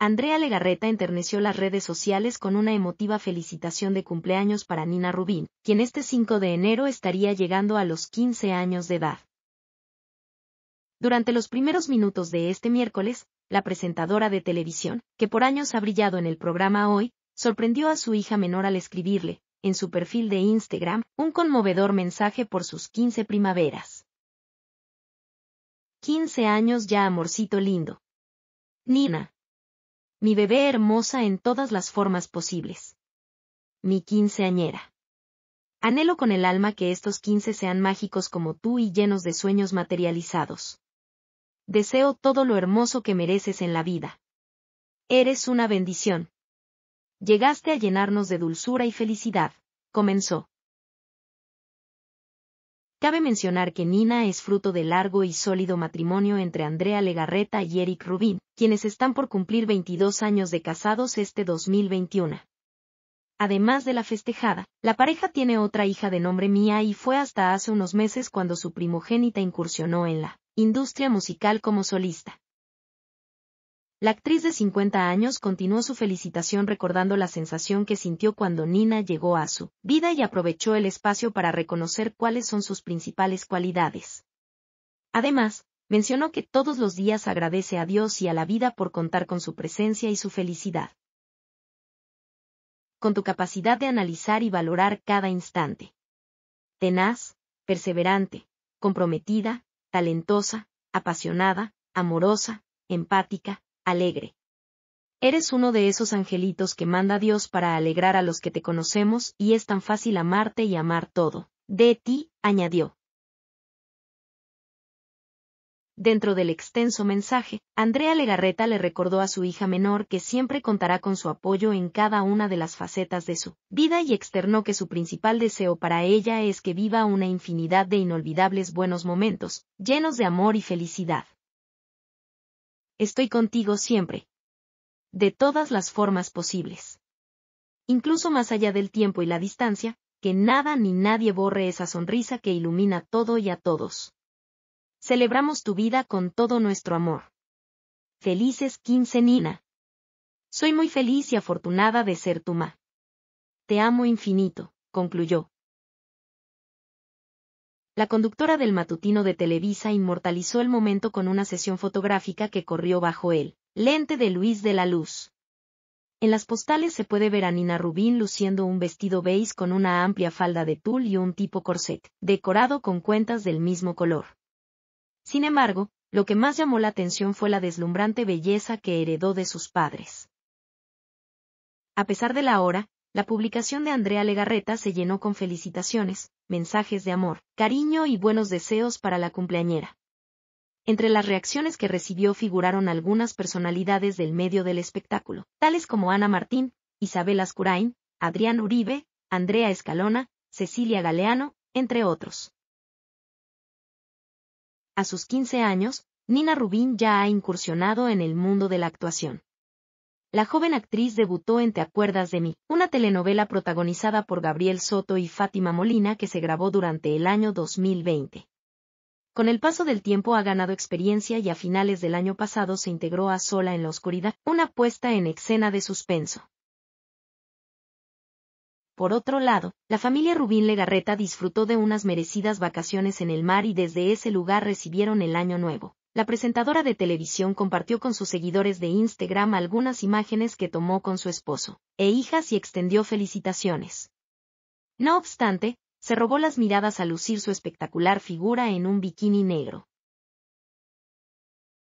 Andrea Legarreta enterneció las redes sociales con una emotiva felicitación de cumpleaños para Nina Rubín, quien este 5 de enero estaría llegando a los 15 años de edad. Durante los primeros minutos de este miércoles, la presentadora de televisión, que por años ha brillado en el programa Hoy, sorprendió a su hija menor al escribirle, en su perfil de Instagram, un conmovedor mensaje por sus 15 primaveras. 15 años ya, amorcito lindo. Nina, mi bebé hermosa en todas las formas posibles. Mi quinceañera. Anhelo con el alma que estos quince sean mágicos como tú y llenos de sueños materializados. Deseo todo lo hermoso que mereces en la vida. Eres una bendición. Llegaste a llenarnos de dulzura y felicidad, comenzó. Cabe mencionar que Nina es fruto de largo y sólido matrimonio entre Andrea Legarreta y Eric Rubin, quienes están por cumplir 22 años de casados este 2021. Además de la festejada, la pareja tiene otra hija de nombre Mia y fue hasta hace unos meses cuando su primogénita incursionó en la industria musical como solista. La actriz de 50 años continuó su felicitación recordando la sensación que sintió cuando Nina llegó a su vida y aprovechó el espacio para reconocer cuáles son sus principales cualidades. Además, mencionó que todos los días agradece a Dios y a la vida por contar con su presencia y su felicidad. Con tu capacidad de analizar y valorar cada instante. Tenaz, perseverante, comprometida, talentosa, apasionada, amorosa, empática, alegre. Eres uno de esos angelitos que manda Dios para alegrar a los que te conocemos y es tan fácil amarte y amar todo. De ti, añadió. Dentro del extenso mensaje, Andrea Legarreta le recordó a su hija menor que siempre contará con su apoyo en cada una de las facetas de su vida y externó que su principal deseo para ella es que viva una infinidad de inolvidables buenos momentos, llenos de amor y felicidad estoy contigo siempre. De todas las formas posibles. Incluso más allá del tiempo y la distancia, que nada ni nadie borre esa sonrisa que ilumina todo y a todos. Celebramos tu vida con todo nuestro amor. Felices quince Nina. Soy muy feliz y afortunada de ser tu ma. Te amo infinito, concluyó. La conductora del matutino de Televisa inmortalizó el momento con una sesión fotográfica que corrió bajo el lente de Luis de la Luz. En las postales se puede ver a Nina Rubín luciendo un vestido beige con una amplia falda de tul y un tipo corset, decorado con cuentas del mismo color. Sin embargo, lo que más llamó la atención fue la deslumbrante belleza que heredó de sus padres. A pesar de la hora, la publicación de Andrea Legarreta se llenó con felicitaciones, mensajes de amor, cariño y buenos deseos para la cumpleañera. Entre las reacciones que recibió figuraron algunas personalidades del medio del espectáculo, tales como Ana Martín, Isabel Ascurain, Adrián Uribe, Andrea Escalona, Cecilia Galeano, entre otros. A sus 15 años, Nina Rubín ya ha incursionado en el mundo de la actuación la joven actriz debutó en Te acuerdas de mí, una telenovela protagonizada por Gabriel Soto y Fátima Molina que se grabó durante el año 2020. Con el paso del tiempo ha ganado experiencia y a finales del año pasado se integró a Sola en la Oscuridad, una puesta en escena de suspenso. Por otro lado, la familia Rubín Legarreta disfrutó de unas merecidas vacaciones en el mar y desde ese lugar recibieron el año nuevo la presentadora de televisión compartió con sus seguidores de Instagram algunas imágenes que tomó con su esposo e hijas y extendió felicitaciones. No obstante, se robó las miradas al lucir su espectacular figura en un bikini negro.